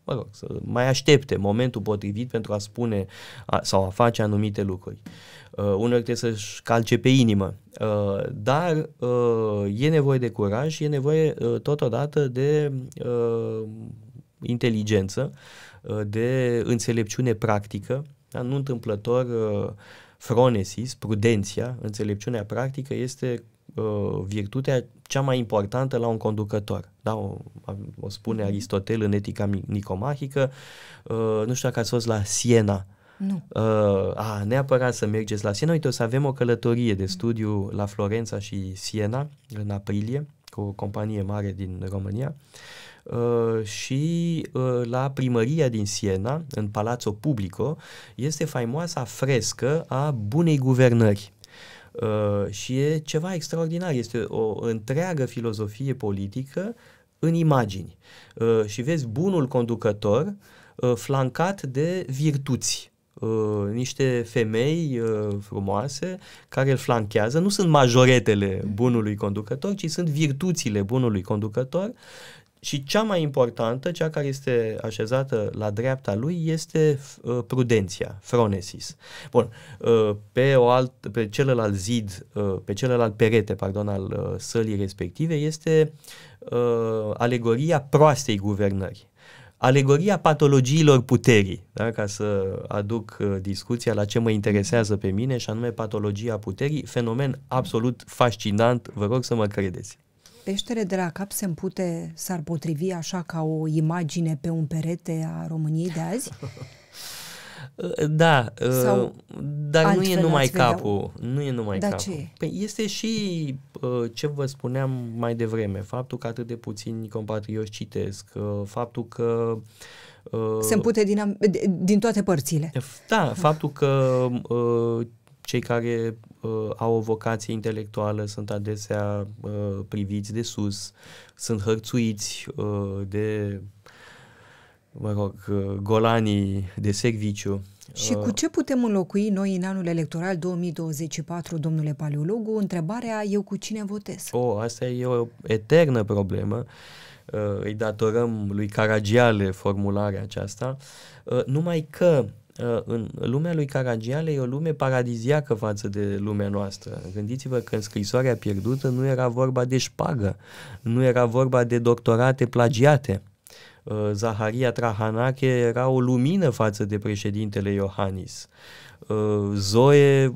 mă rog, să mai aștepte momentul potrivit pentru a spune a, sau a face anumite lucruri. Uh, uneori trebuie să-și calce pe inimă. Uh, dar uh, e nevoie de curaj, e nevoie uh, totodată de uh, inteligență, uh, de înțelepciune practică. Da? Nu întâmplător, uh, Fronesis, prudenția, înțelepciunea practică este uh, virtutea cea mai importantă la un conducător. Da, o, o spune mhm. Aristotel în Etica Nicomahică. nu știu dacă ați fost la Siena. Nu. Uh, a, neapărat să mergeți la Siena. Uite, o să avem o călătorie de studiu la Florența și Siena în aprilie cu o companie mare din România. Uh, Uh, și uh, la primăria din Siena, în Palazzo Publico, este faimoasa frescă a bunei guvernări. Uh, și e ceva extraordinar, este o întreagă filozofie politică în imagini. Și vezi bunul conducător flancat de virtuți niște femei frumoase care îl flanchează. Nu sunt majoretele bunului conducător, ci sunt virtuțile bunului conducător și cea mai importantă, cea care este așezată la dreapta lui, este uh, prudenția, fronesis. Bun, uh, pe, o alt, pe celălalt zid, uh, pe celălalt perete, pardon, al sălii respective, este alegoria proastei guvernări. Alegoria patologiilor puterii, da? ca să aduc uh, discuția la ce mă interesează pe mine, și anume patologia puterii, fenomen absolut fascinant, vă rog să mă credeți peștere de la cap se împute, s-ar potrivi așa ca o imagine pe un perete a României de azi? Da, uh, Sau dar nu e numai capul. Vedea... Nu e numai dar capul. Ce? Păi este și uh, ce vă spuneam mai devreme, faptul că atât de puțini compatrioși citesc, uh, faptul că se împute din, din toate părțile. Da, faptul că cei care uh, au o vocație intelectuală sunt adesea uh, priviți de sus, sunt hărțuiți uh, de, mă rog, uh, golanii de serviciu. Și cu uh, ce putem înlocui noi în anul electoral 2024, domnule paleologu? Întrebarea, eu cu cine votez? O, oh, asta e o eternă problemă. Uh, îi datorăm lui Caragiale formularea aceasta. Uh, numai că Uh, în lumea lui Caragiale e o lume paradiziacă față de lumea noastră. Gândiți-vă că în scrisoarea pierdută nu era vorba de șpagă, nu era vorba de doctorate plagiate. Uh, Zaharia Trahanache era o lumină față de președintele Iohannis. Uh, Zoe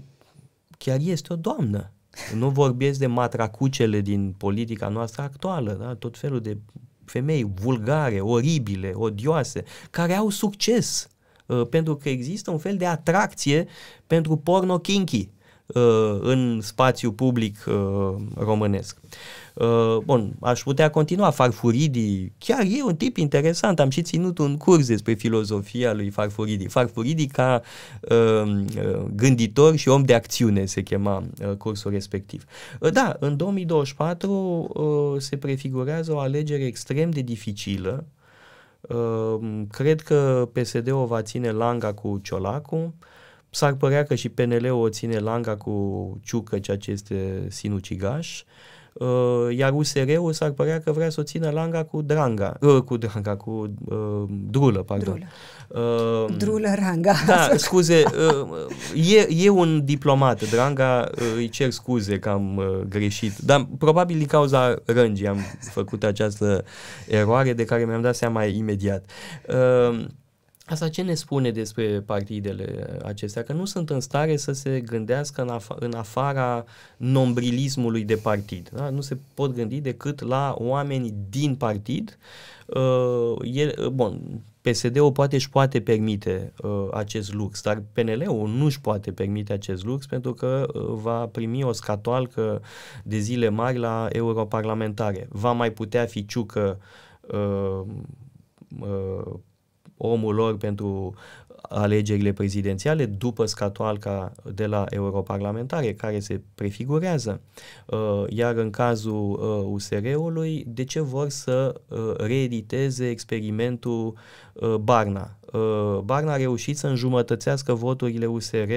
chiar este o doamnă. Nu vorbesc de matracucele din politica noastră actuală, da? tot felul de femei vulgare, oribile, odioase, care au succes Uh, pentru că există un fel de atracție pentru porno kinky uh, în spațiu public uh, românesc. Bun, aș putea continua. Farfuridi, chiar e un tip interesant. Am și ținut un curs despre filozofia lui Farfuridi. Farfuridi ca gânditor și om de acțiune se chema cursul respectiv. Da, în 2024 se prefigurează o alegere extrem de dificilă Ehm, cred că PSD o va ține langa cu Ciolacu. S-ar părea că și PNL o ține langa cu Ciucă, ceea ce este sinucigaș. Uh, Uh, iar USR-ul s-ar părea că vrea să o țină langa cu dranga, uh, cu dranga, cu uh, drulă, pardon. Drulă. Uh, drulă ranga. Da, scuze, uh, e, e un diplomat, dranga, uh, îi cer scuze că am uh, greșit, dar probabil din cauza rângii am făcut această eroare de care mi-am dat seama imediat. Uh, Asta ce ne spune despre partidele acestea? Că nu sunt în stare să se gândească în, af- în afara nombrilismului de partid. Da? Nu se pot gândi decât la oameni din partid. Uh, el, uh, bun, PSD-ul poate își poate permite uh, acest lux, dar PNL-ul nu își poate permite acest lux pentru că uh, va primi o scatoalcă de zile mari la europarlamentare. Va mai putea fi ciucă uh, uh omul lor pentru alegerile prezidențiale după scatoalca de la europarlamentare care se prefigurează. Uh, iar în cazul USR-ului, uh, de ce vor să uh, reediteze experimentul Barna? Barna a reușit să înjumătățească voturile USR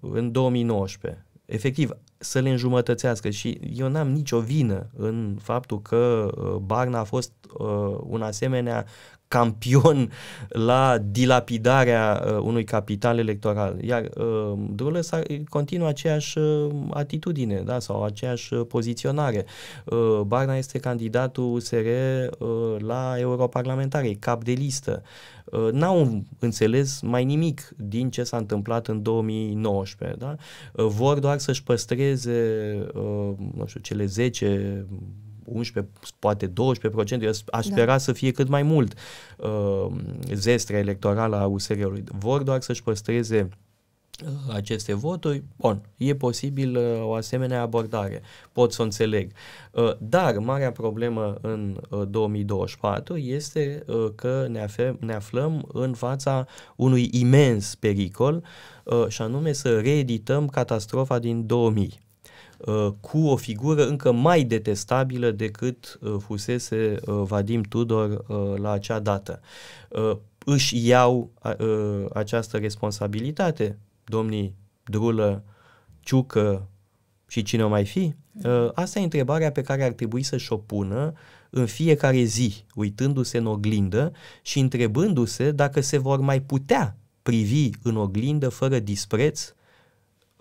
în 2019 efectiv, să le înjumătățească și eu n-am nicio vină în faptul că uh, Barna a fost uh, un asemenea campion la dilapidarea uh, unui capital electoral. Iar uh, Drulă continuă aceeași uh, atitudine da? sau aceeași poziționare. Barna este candidatul USR la europarlamentare, cap de listă. N-au înțeles mai nimic din ce s-a întâmplat în 2019. Da? Vor doar să-și păstreze nu știu, cele 10 11, poate 12%, eu aș da. spera da. să fie cât mai mult uh, zestre electorală a USR-ului. Vor doar să-și păstreze uh, aceste voturi, bun, e posibil uh, o asemenea abordare, pot să o înțeleg. Uh, dar marea problemă în uh, 2024 este uh, că ne, aflăm, ne aflăm în fața unui imens pericol uh, și anume să reedităm catastrofa din 2000. Uh, cu o figură încă mai detestabilă decât uh, fusese uh, Vadim Tudor la acea dată. Își iau această responsabilitate domnii Drulă, Ciucă și cine o mai fi? Asta e întrebarea pe care ar trebui să-și o pună în fiecare zi, uitându-se în oglindă și întrebându-se dacă se vor mai putea privi în oglindă fără dispreț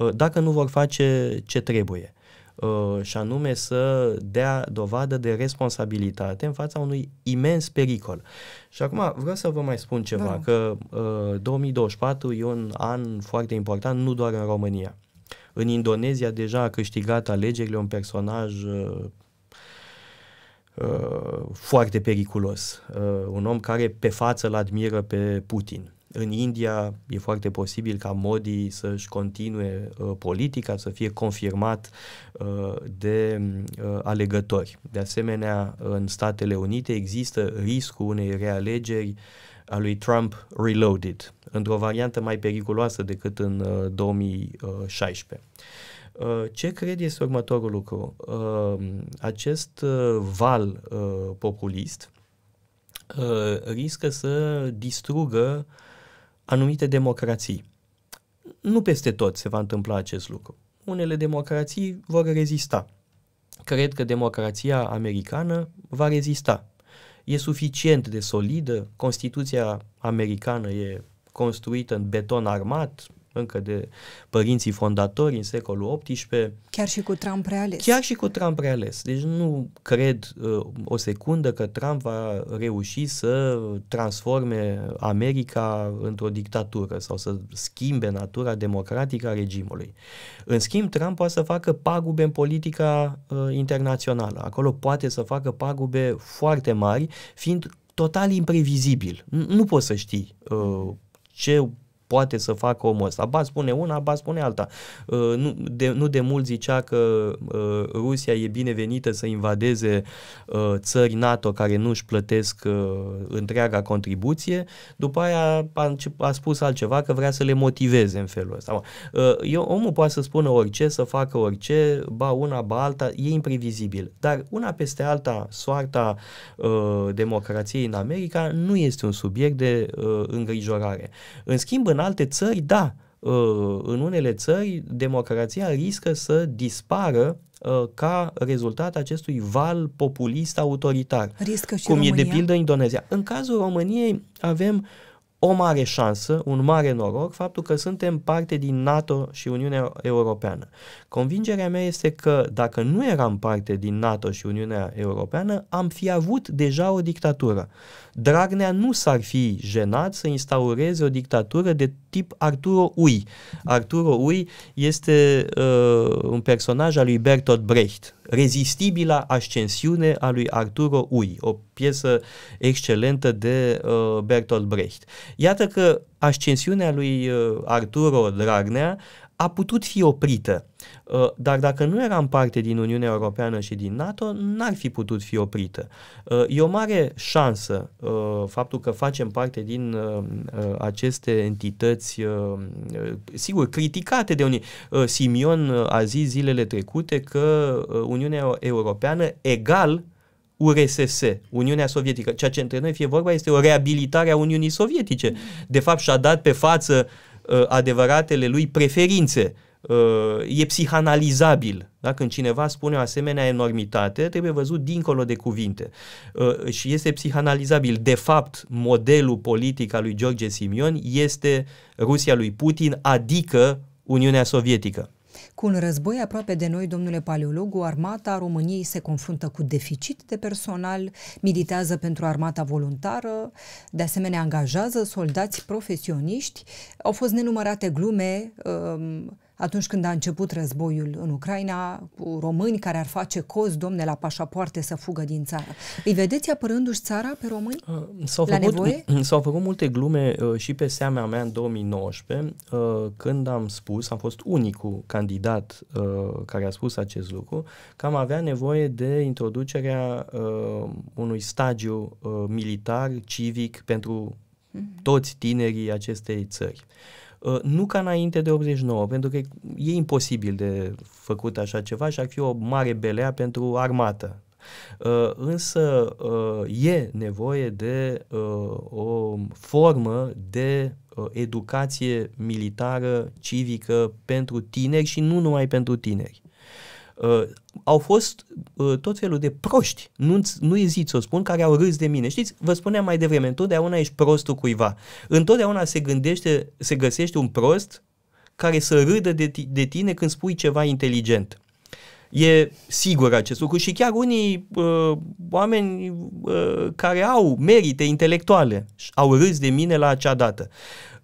Uh, dacă nu vor face ce trebuie uh, și anume să dea dovadă de responsabilitate în fața unui imens pericol. Și acum vreau să vă mai spun ceva, da. da. că uh, 2024 e un an foarte important, nu doar în România. În Indonezia deja a câștigat alegerile un personaj uh, uh, foarte periculos, uh, un om care pe față îl admiră pe Putin în India e foarte posibil ca Modi să-și continue uh, politica, să fie confirmat uh, de uh, alegători. De asemenea, în Statele Unite există riscul unei realegeri a lui Trump Reloaded, într-o variantă mai periculoasă decât în uh, 2016. Uh, ce cred este următorul lucru? Uh, acest uh, val populist riscă să distrugă anumite democrații. Nu peste tot se va întâmpla acest lucru. Unele democrații vor rezista. Cred că democrația americană va rezista. E suficient de solidă, Constituția americană e construită în beton armat, încă de părinții fondatori în secolul XVIII. Chiar și cu Trump reales. Chiar și cu Trump reales. Deci nu cred uh, o secundă că Trump va reuși să transforme America într-o dictatură sau să schimbe natura democratică a regimului. În schimb, Trump poate să facă pagube în politica uh, internațională. Acolo poate să facă pagube foarte mari, fiind total imprevizibil. Nu, nu poți să știi uh, ce poate să facă omul ăsta. Ba spune una, ba spune alta. Uh, nu de, nu de mult zicea că uh, Rusia e binevenită să invadeze uh, țări NATO care nu își plătesc întreaga contribuție, după aia a, a spus altceva că vrea să le motiveze în felul ăsta. Eu, omul poate să spună orice, să facă orice, ba una, ba alta, e imprevizibil. Dar una peste alta, soarta democrației în America nu este un subiect de îngrijorare. În schimb, în alte țări, da, uh, în unele țări democrația riscă să dispară uh, ca rezultat acestui val populist autoritar. Riscă și cum România? e de pildă Indonezia. În cazul României avem uh, o mare șansă, un mare noroc, faptul că suntem parte din NATO și Uniunea Europeană. Convingerea mea este că dacă nu eram parte din NATO și Uniunea Europeană, am fi avut deja o dictatură. Dragnea nu s-ar fi jenat să instaureze o dictatură de tip Arturo Ui. Arturo Ui este uh, un personaj al lui Bertolt Brecht, Rezistibila ascensiune a lui Arturo Ui, o piesă excelentă de uh, Bertolt Brecht. Iată că ascensiunea lui uh, Arturo Dragnea a putut fi oprită. Uh, dar dacă nu eram parte din Uniunea Europeană și din NATO, n-ar fi putut fi oprită. Uh, e o mare șansă uh, faptul că facem parte din aceste entități, sigur, criticate de unii. Simion a zis zilele trecute că Uniunea Europeană egal URSS, Uniunea Sovietică. Ceea ce între noi fie vorba este o reabilitare a Uniunii Sovietice. De fapt, și-a dat pe față uh, Uh, adevăratele lui preferințe. Uh, e psihanalizabil. Da? Când cineva spune o asemenea enormitate, trebuie văzut dincolo de cuvinte. Uh, și este psihanalizabil. De fapt, modelul politic al lui George Simion este Rusia lui Putin, adică Uniunea Sovietică. Cu un război aproape de noi, domnule paleologu, armata României se confruntă cu deficit de personal, militează pentru armata voluntară, de asemenea angajează soldați profesioniști. Au fost nenumărate glume um, atunci când a început războiul în Ucraina, cu români care ar face cozi, domne, la pașapoarte să fugă din țară. Îi vedeți apărându-și țara pe români? Uh, s-au la făcut, nevoie? S-au făcut multe glume uh, și pe seama mea în 2019, uh, când am spus, am fost unicul candidat care a spus acest lucru, că am avea nevoie de introducerea unui stagiu militar, civic, pentru mhm. toți tinerii acestei țări. Uh, Uh, nu ca înainte de 89, pentru că e imposibil de făcut așa ceva și ar fi o mare belea pentru armată. Uh, însă uh, e nevoie de o formă de educație militară, civică pentru tineri și nu numai pentru tineri. Uh, au fost uh, tot felul de proști, nu, nu ezit să o spun, care au râs de mine. Știți, vă spuneam mai devreme, întotdeauna ești prostul cuiva. Întotdeauna se gândește, se găsește un prost care să râdă de, de tine când spui ceva inteligent. E sigur acest lucru și chiar unii uh, oameni uh, care au merite intelectuale au râs de mine la acea dată.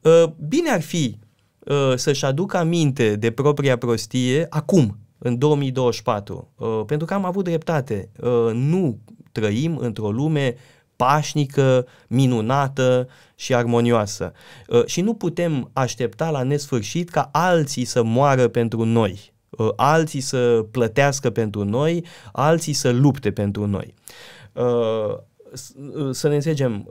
Uh, bine ar fi uh, să-și aducă aminte de propria prostie acum, în 2024, uh, pentru că am avut dreptate. Uh, nu trăim într-o lume pașnică, minunată și armonioasă. Uh, și nu putem aștepta la nesfârșit ca alții să moară pentru noi, alții să plătească pentru noi, alții să lupte pentru noi. Să ne înțelegem,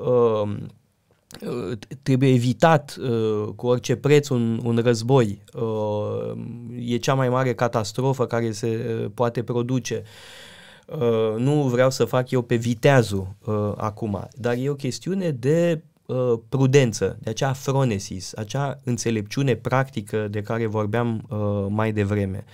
trebuie evitat uh, cu orice preț un, un război. Uh, e cea mai mare catastrofă care se uh, poate produce. Uh, nu vreau să fac eu pe viteazul uh, acum, dar e o chestiune de uh, prudență, de acea fronesis, acea înțelepciune practică de care vorbeam uh, mai devreme.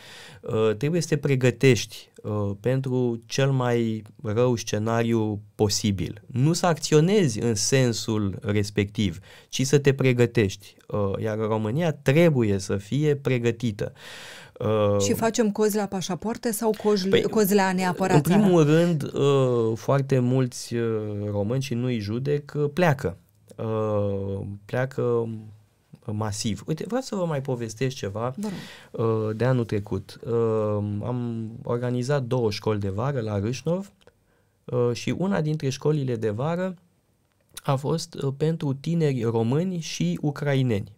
Uh, trebuie să te pregătești uh, pentru cel mai rău scenariu posibil. Nu să acționezi în sensul respectiv, ci să te pregătești. Uh, iar România trebuie să fie pregătită. Uh, și facem cozi la pașapoarte sau cozi, păi, cozi la neapărat? În primul țara? rând, uh, foarte mulți uh, români, și nu-i judec, uh, pleacă. Uh, pleacă masiv. Uite, vreau să vă mai povestesc ceva uh, de anul trecut. Uh, am organizat două școli de vară la Râșnov uh, și una dintre școlile de vară a fost uh, pentru tineri români și ucraineni.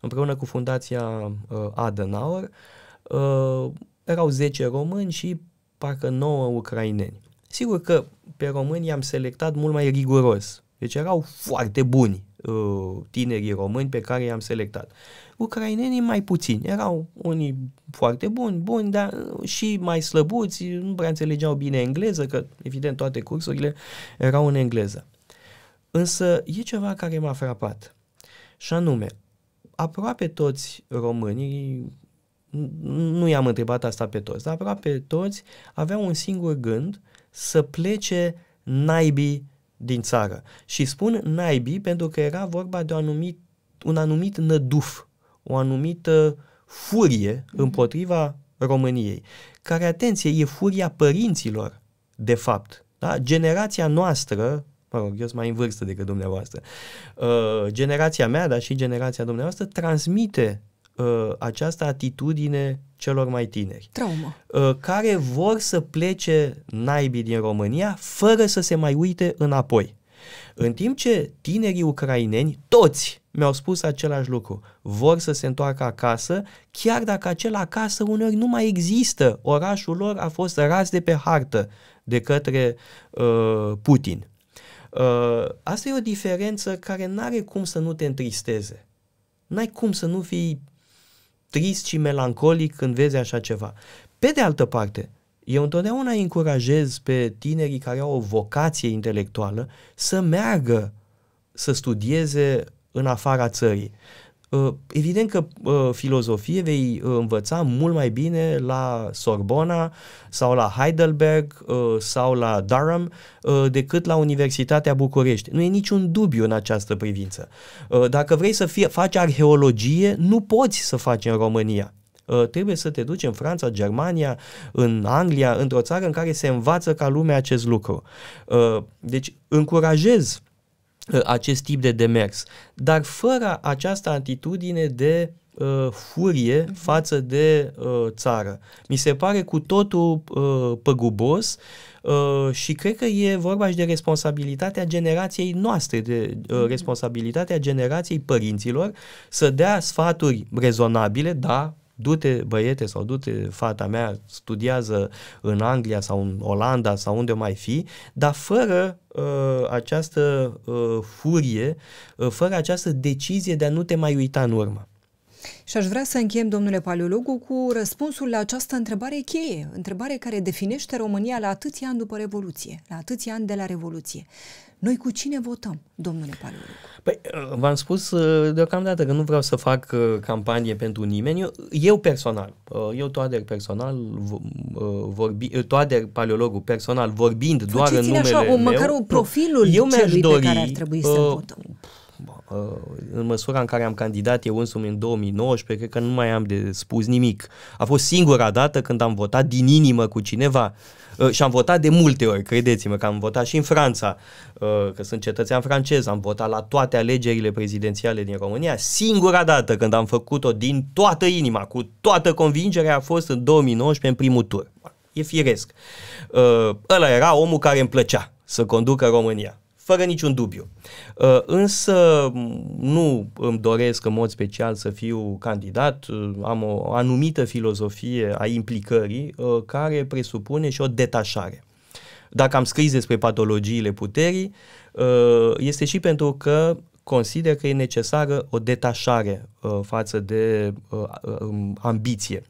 Împreună cu Fundația uh, Adenauer uh, erau 10 români și parcă 9 ucraineni. Sigur că pe români am selectat mult mai riguros deci erau foarte buni uh, tinerii români pe care i-am selectat. Ucrainenii mai puțini, erau unii foarte buni, buni, dar uh, și mai slăbuți, nu prea înțelegeau bine engleză, că evident toate cursurile erau în engleză. Însă e ceva care m-a frapat și anume, aproape toți românii, nu i-am întrebat asta pe toți, dar aproape toți aveau un singur gând să plece naibii din țară. Și spun naibii pentru că era vorba de un anumit, un anumit năduf, o anumită furie mhm. împotriva României, care, atenție, e furia părinților, de fapt. Da? Generația noastră, mă rog, eu sunt mai în vârstă decât dumneavoastră, uh, generația mea, dar și generația dumneavoastră, transmite Uh, această atitudine celor mai tineri. Traumă. Uh, care vor să plece naibii din România fără să se mai uite înapoi. În timp ce tinerii ucraineni, toți, mi-au spus același lucru. Vor să se întoarcă acasă, chiar dacă acel acasă uneori nu mai există. Orașul lor a fost ras de pe hartă de către uh, Putin. Uh, asta e o diferență care nu are cum să nu te întristeze. N-ai cum să nu fii trist și melancolic când vezi așa ceva. Pe de altă parte, eu întotdeauna îi încurajez pe tinerii care au o vocație intelectuală să meargă să studieze în afara țării. Uh, evident că uh, filozofie vei uh, învăța mult mai bine la Sorbona sau la Heidelberg sau la Durham decât la Universitatea București. Nu e niciun dubiu în această privință. Dacă vrei să fie, faci arheologie, nu poți să faci în România trebuie să te duci în Franța, Germania, în Anglia, într-o țară în care se învață ca lumea acest lucru. Deci încurajez Uh, acest tip de demers, dar fără această atitudine de uh, furie uh-huh. față de uh, țară. Mi se pare cu totul uh, păgubos uh, și cred că e vorba și de responsabilitatea generației noastre, de uh, mhm. responsabilitatea generației părinților să dea sfaturi rezonabile, da, du-te băiete sau du-te fata mea, studiază în Anglia sau în Olanda sau unde mai fi, dar fără uh, această uh, furie, uh, fără această decizie de a nu te mai uita în urmă. Și aș vrea să încheiem, domnule Paleologu, cu răspunsul la această întrebare cheie, întrebare care definește România la atâția ani după Revoluție, la atâția ani de la Revoluție. Noi cu cine votăm, domnule Paleologu? Păi, v-am spus uh, deocamdată că nu vreau să fac uh, campanie pentru nimeni. Eu, eu personal, uh, eu Toader personal, vorbi, Toader Paleologul personal, vorbind Faceți doar în numele așa, o, măcar o profilul eu celui dori, pe care ar trebui să votăm. Uh, în măsura în care am candidat eu însumi în 2019, cred că nu mai am de spus nimic. A fost singura dată când am votat din inimă cu cineva uh, și am votat de multe ori, credeți-mă, că am votat și în Franța, uh, că sunt cetățean francez, am votat la toate alegerile prezidențiale din România. Singura dată când am făcut-o din toată inima, cu toată convingerea, a fost în 2019, în primul tur. E firesc. Ăla era omul care îmi plăcea să conducă România fără niciun dubiu. Uh, însă nu îmi doresc în mod special să fiu candidat, uh, am o anumită filozofie a implicării uh, care presupune și o detașare. Dacă am scris despre patologiile puterii, este și pentru că consider că e necesară o detașare față de um, ambiție.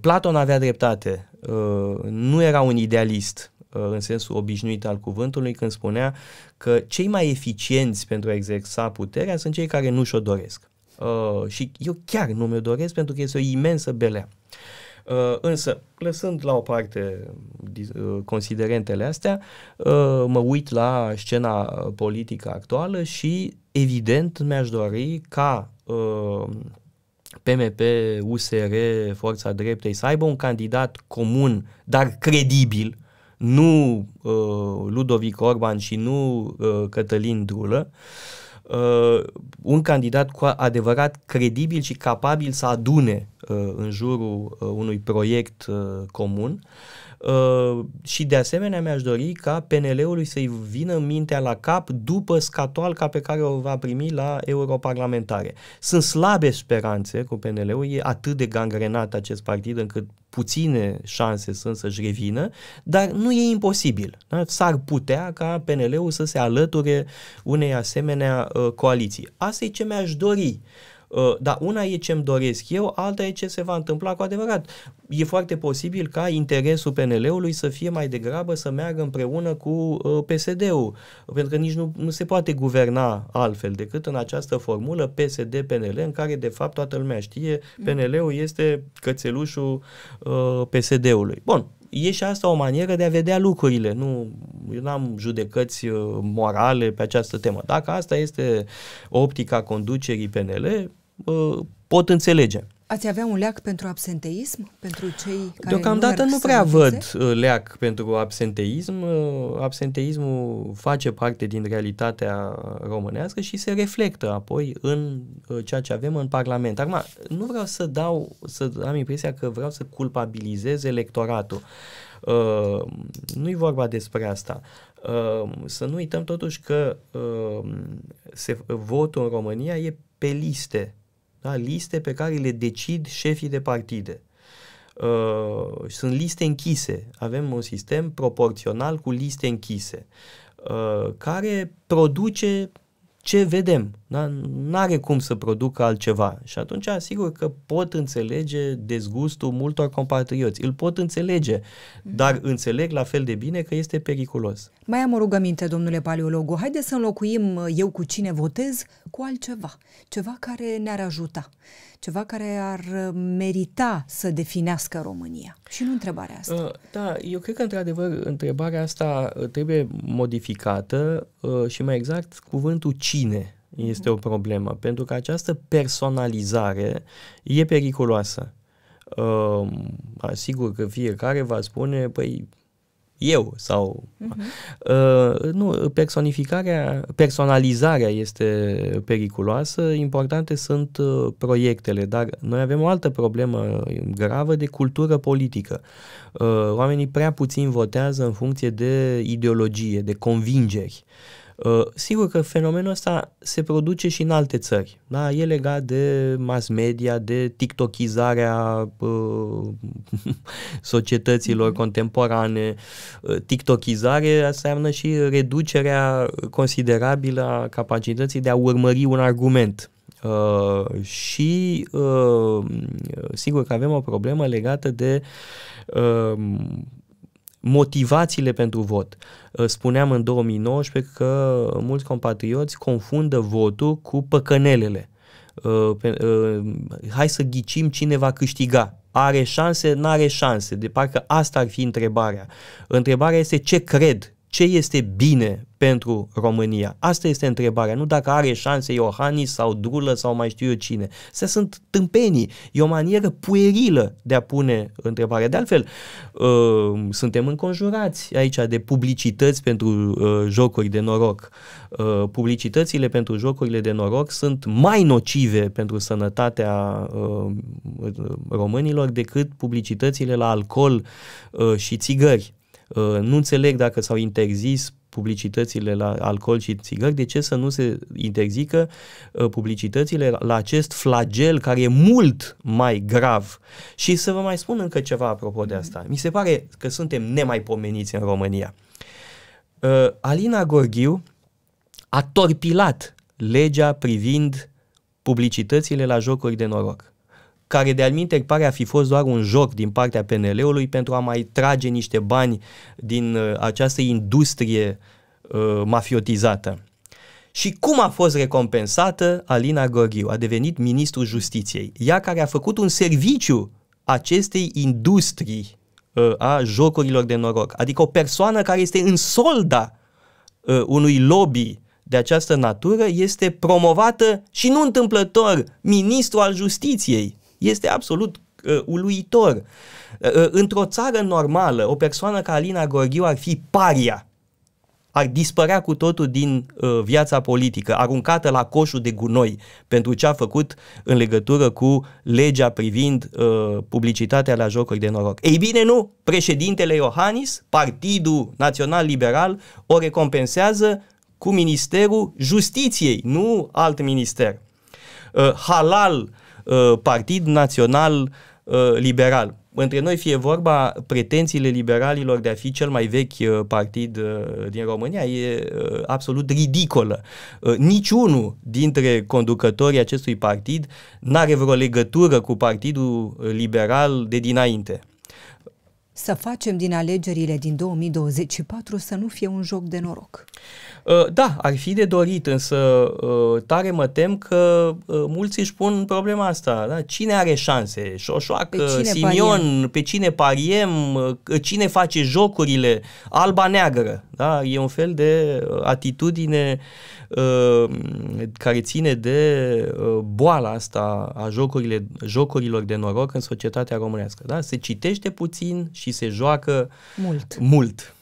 Platon avea dreptate, nu era un idealist, Uh, în sensul obișnuit al cuvântului când spunea că cei mai eficienți pentru a exersa puterea sunt cei care nu și-o doresc. Uh, și eu chiar nu mi-o doresc pentru că este o imensă belea. Uh, însă, lăsând la o parte uh, considerentele astea, uh, mă uit la scena politică actuală și, evident, mi-aș dori ca uh, PMP, USR, Forța Dreptei să aibă un candidat comun, dar credibil, nu uh, Ludovic Orban și nu uh, Cătălin Drulă, uh, un candidat cu adevărat credibil și capabil să adune uh, în jurul uh, unui proiect uh, comun. Uh, Uh, și de asemenea mi-aș dori ca PNL-ului să-i vină mintea la cap după scatoalca pe care o va primi la europarlamentare. Sunt slabe speranțe cu PNL-ul, e atât de gangrenat acest partid încât puține șanse sunt să-și revină, dar nu e imposibil. Da? S-ar putea ca PNL-ul să se alăture unei asemenea uh, coaliții. Asta e ce mi-aș dori. Uh, Uh, dar una e ce-mi doresc eu, alta e ce se va întâmpla cu adevărat. E foarte posibil ca interesul PNL-ului să fie mai degrabă să meargă împreună cu uh, PSD-ul, pentru că nici nu, nu se poate guverna altfel decât în această formulă PSD-PNL, în care de fapt toată lumea știe mm. PNL-ul este cățelușul uh, PSD-ului. Bun, e și asta o manieră de a vedea lucrurile. Nu, eu n-am judecăți uh, morale pe această temă. Dacă asta este optica conducerii PNL, Uh, pot înțelege. Ați avea un leac pentru absenteism? Pentru cei care Deocamdată nu, nu prea văd uh, leac pentru absenteism. Uh, absenteismul face parte din realitatea românească și se reflectă apoi în ceea ce avem în Parlament. Acum, nu vreau să dau, să am impresia că vreau să culpabilizez electoratul. Uh, nu-i vorba despre asta. Uh, să nu uităm totuși că uh, se, votul în România e pe liste da? Liste pe care le decid șefii de partide. Uh, sunt liste închise. Avem un sistem proporțional cu liste închise uh, care produce ce vedem. Da? N-are cum să producă altceva. Și atunci, asigur că pot înțelege dezgustul multor compatrioți. Îl pot înțelege, mm. dar înțeleg la fel de bine că este periculos. Mai am o rugăminte, domnule paleologu. Haideți să înlocuim uh, eu cu cine votez cu altceva. Ceva care ne-ar ajuta ceva care ar uh, merita să definească România. Și nu întrebarea asta. Uh, da, eu cred că, într-adevăr, întrebarea asta uh, trebuie modificată și, mai exact, cuvântul cine este o problemă, pentru că această personalizare e periculoasă. Asigur că fiecare va spune, păi, eu sau... Uh-huh. Uh, nu, personificarea, personalizarea este periculoasă, importante sunt uh, proiectele, dar noi avem o altă problemă gravă de cultură politică. Uh, oamenii prea puțin votează în funcție de ideologie, de convingeri. Uh, Uh, sigur că fenomenul ăsta se produce și în alte țări. Da? E legat de mass media, de tiktokizarea uh, societăților mhm. contemporane. Uh, tiktokizare înseamnă și reducerea considerabilă a capacității de a urmări un argument. Uh, și uh, sigur că avem o problemă legată de uh, motivațiile pentru vot. Uh, spuneam în 2019 că mulți compatrioți confundă votul cu păcănelele. Uh, uh, hai să ghicim cine va câștiga. Are șanse, n-are șanse. De parcă asta ar fi întrebarea. Întrebarea este ce cred ce este bine pentru România? Asta este întrebarea, nu dacă are șanse Iohannis sau Drulă sau mai știu eu cine. Se sunt tâmpenii. E o manieră puerilă de a pune întrebarea. De altfel, uh, suntem înconjurați aici de publicități pentru uh, jocuri de noroc. Uh, publicitățile pentru jocurile de noroc sunt mai nocive pentru sănătatea uh, românilor decât publicitățile la alcool uh, și țigări. Uh, nu înțeleg dacă s-au interzis publicitățile la alcool și țigări, de ce să nu se interzică uh, publicitățile la acest flagel care e mult mai grav. Și să vă mai spun încă ceva apropo de asta. Mi se pare că suntem nemaipomeniți în România. Uh, Alina Gorghiu a torpilat legea privind publicitățile la jocuri de noroc care de alminte pare a fi fost doar un joc din partea PNL-ului pentru a mai trage niște bani din uh, această industrie uh, mafiotizată. Și cum a fost recompensată Alina Gorghiu? A devenit ministrul justiției. Ea care a făcut un serviciu acestei industrii uh, a jocurilor de noroc. Adică o persoană care este în solda uh, unui lobby de această natură este promovată și nu întâmplător ministru al justiției. Este absolut uh, uluitor. Uh, uh, într-o țară normală, o persoană ca Alina Gorghiu ar fi paria. Ar dispărea cu totul din uh, viața politică, aruncată la coșul de gunoi pentru ce a făcut în legătură cu legea privind uh, publicitatea la jocuri de noroc. Ei bine, nu! Președintele Iohannis, Partidul Național Liberal, o recompensează cu Ministerul Justiției, nu alt minister. Uh, halal uh, Uh, partid național uh, liberal. Între noi fie vorba, pretențiile liberalilor de a fi cel mai vechi uh, partid din România e absolut ridicolă. Niciunul dintre conducătorii acestui partid n-are vreo legătură cu Partidul Liberal de dinainte. Să facem din alegerile din 2024 să nu fie un joc de noroc. Uh, Uh, da, ar fi de dorit, însă uh, tare mă tem că uh, mulți își pun problema asta. Da? Cine are șanse? Șoșoacă, pe cine Simion, pariem? pe cine pariem, cine face jocurile, alba-neagră. Da? E un fel de atitudine care ține de boala asta a jocurile, jocurilor de noroc în societatea românească. Da? Se citește puțin și se joacă mult. mult.